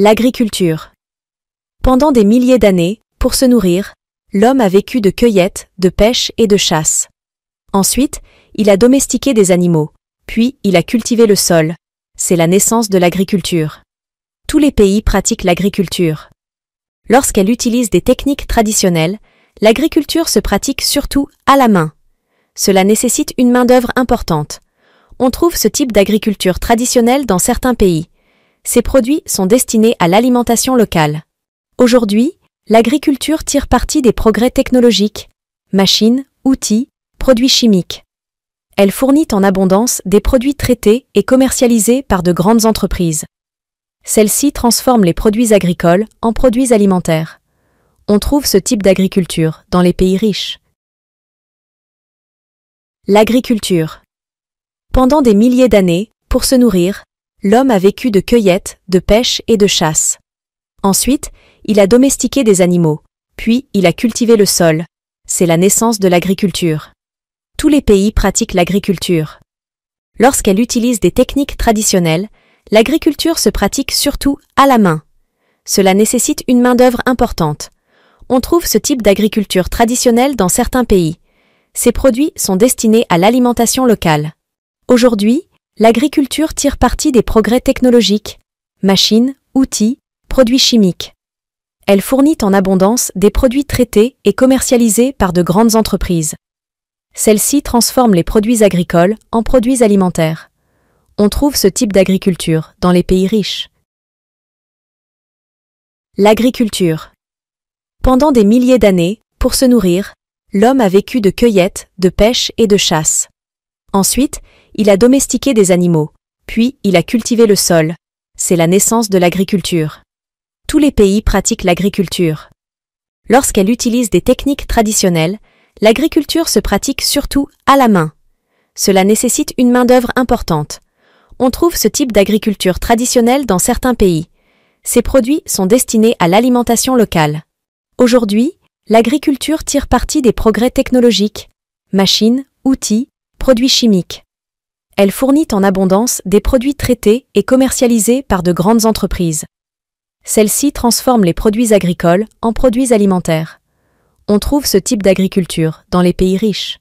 L'agriculture. Pendant des milliers d'années, pour se nourrir, l'homme a vécu de cueillette, de pêche et de chasse. Ensuite, il a domestiqué des animaux, puis il a cultivé le sol. C'est la naissance de l'agriculture. Tous les pays pratiquent l'agriculture. Lorsqu'elle utilise des techniques traditionnelles, l'agriculture se pratique surtout à la main. Cela nécessite une main-d'œuvre importante. On trouve ce type d'agriculture traditionnelle dans certains pays, ces produits sont destinés à l'alimentation locale. Aujourd'hui, l'agriculture tire parti des progrès technologiques, machines, outils, produits chimiques. Elle fournit en abondance des produits traités et commercialisés par de grandes entreprises. Celles-ci transforment les produits agricoles en produits alimentaires. On trouve ce type d'agriculture dans les pays riches. L'agriculture. Pendant des milliers d'années, pour se nourrir, l'homme a vécu de cueillette, de pêche et de chasse. Ensuite, il a domestiqué des animaux, puis il a cultivé le sol. C'est la naissance de l'agriculture. Tous les pays pratiquent l'agriculture. Lorsqu'elle utilise des techniques traditionnelles, l'agriculture se pratique surtout à la main. Cela nécessite une main-d'œuvre importante. On trouve ce type d'agriculture traditionnelle dans certains pays. Ces produits sont destinés à l'alimentation locale. Aujourd'hui, l'agriculture tire parti des progrès technologiques, machines, outils, produits chimiques. Elle fournit en abondance des produits traités et commercialisés par de grandes entreprises. Celles-ci transforment les produits agricoles en produits alimentaires. On trouve ce type d'agriculture dans les pays riches. L'agriculture. Pendant des milliers d'années, pour se nourrir, l'homme a vécu de cueillette, de pêche et de chasse. Ensuite, il a domestiqué des animaux, puis il a cultivé le sol. C'est la naissance de l'agriculture. Tous les pays pratiquent l'agriculture. Lorsqu'elle utilise des techniques traditionnelles, l'agriculture se pratique surtout à la main. Cela nécessite une main-d'œuvre importante. On trouve ce type d'agriculture traditionnelle dans certains pays. Ces produits sont destinés à l'alimentation locale. Aujourd'hui, l'agriculture tire parti des progrès technologiques, machines, outils, produits chimiques elle fournit en abondance des produits traités et commercialisés par de grandes entreprises. Celles-ci transforment les produits agricoles en produits alimentaires. On trouve ce type d'agriculture dans les pays riches.